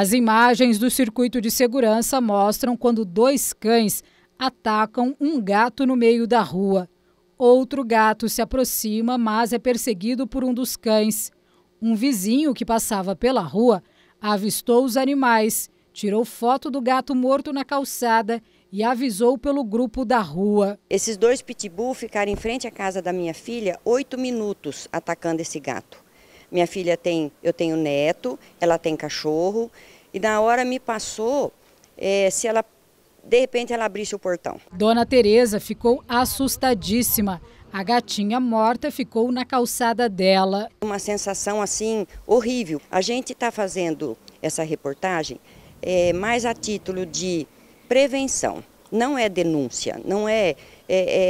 As imagens do circuito de segurança mostram quando dois cães atacam um gato no meio da rua. Outro gato se aproxima, mas é perseguido por um dos cães. Um vizinho que passava pela rua avistou os animais, tirou foto do gato morto na calçada e avisou pelo grupo da rua. Esses dois pitbull ficaram em frente à casa da minha filha oito minutos atacando esse gato. Minha filha tem, eu tenho neto, ela tem cachorro, e na hora me passou é, se ela, de repente, ela abrisse o portão. Dona Tereza ficou assustadíssima. A gatinha morta ficou na calçada dela. Uma sensação assim horrível. A gente está fazendo essa reportagem é, mais a título de prevenção. Não é denúncia, não é, é,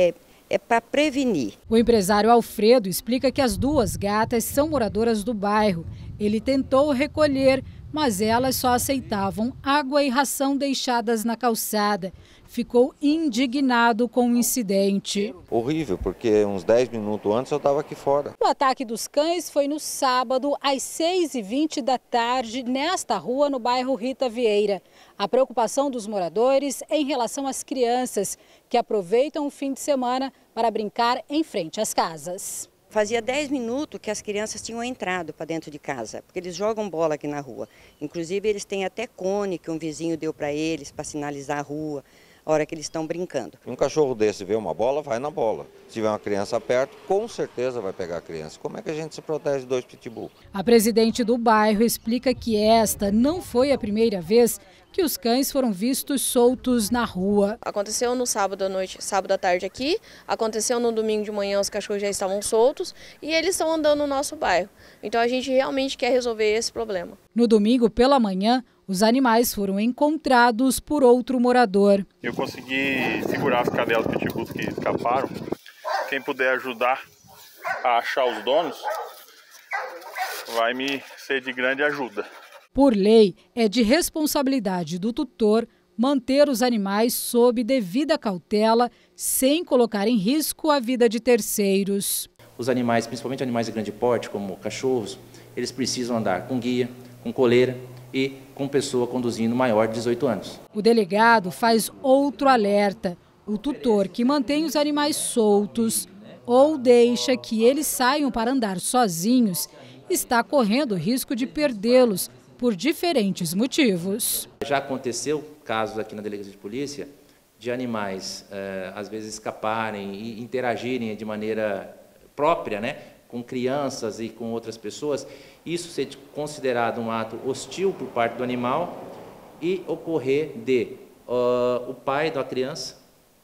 é é para prevenir. O empresário Alfredo explica que as duas gatas são moradoras do bairro. Ele tentou recolher mas elas só aceitavam água e ração deixadas na calçada. Ficou indignado com o incidente. Horrível, porque uns 10 minutos antes eu estava aqui fora. O ataque dos cães foi no sábado, às 6h20 da tarde, nesta rua, no bairro Rita Vieira. A preocupação dos moradores é em relação às crianças, que aproveitam o fim de semana para brincar em frente às casas. Fazia 10 minutos que as crianças tinham entrado para dentro de casa, porque eles jogam bola aqui na rua. Inclusive, eles têm até cone que um vizinho deu para eles para sinalizar a rua, a hora que eles estão brincando. Um cachorro desse vê uma bola, vai na bola. Se tiver uma criança perto, com certeza vai pegar a criança. Como é que a gente se protege dois pitbull? A presidente do bairro explica que esta não foi a primeira vez que os cães foram vistos soltos na rua. Aconteceu no sábado à noite, sábado à tarde aqui, aconteceu no domingo de manhã, os cachorros já estavam soltos e eles estão andando no nosso bairro. Então a gente realmente quer resolver esse problema. No domingo pela manhã, os animais foram encontrados por outro morador. Eu consegui segurar as cadelas pitbulls que escaparam. Quem puder ajudar a achar os donos vai me ser de grande ajuda. Por lei, é de responsabilidade do tutor manter os animais sob devida cautela, sem colocar em risco a vida de terceiros. Os animais, principalmente animais de grande porte, como cachorros, eles precisam andar com guia, com coleira e com pessoa conduzindo maior de 18 anos. O delegado faz outro alerta. O tutor que mantém os animais soltos ou deixa que eles saiam para andar sozinhos está correndo o risco de perdê-los por diferentes motivos. Já aconteceu casos aqui na delegacia de polícia de animais eh, às vezes escaparem e interagirem de maneira própria, né, com crianças e com outras pessoas, isso ser considerado um ato hostil por parte do animal e ocorrer de uh, o pai da criança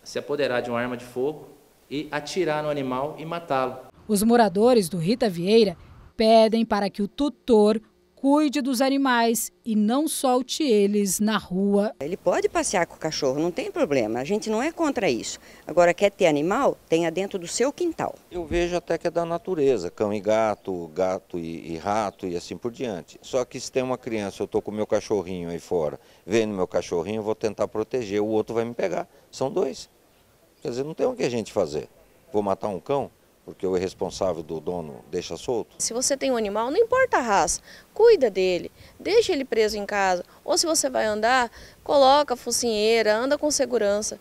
se apoderar de uma arma de fogo e atirar no animal e matá-lo. Os moradores do Rita Vieira pedem para que o tutor cuide dos animais e não solte eles na rua. Ele pode passear com o cachorro, não tem problema, a gente não é contra isso. Agora, quer ter animal? Tenha dentro do seu quintal. Eu vejo até que é da natureza, cão e gato, gato e, e rato e assim por diante. Só que se tem uma criança, eu estou com meu cachorrinho aí fora, vendo meu cachorrinho, eu vou tentar proteger, o outro vai me pegar. São dois. Quer dizer, não tem o que a gente fazer. Vou matar um cão? porque o irresponsável do dono deixa solto. Se você tem um animal, não importa a raça, cuida dele, deixa ele preso em casa. Ou se você vai andar, coloca focinheira, anda com segurança.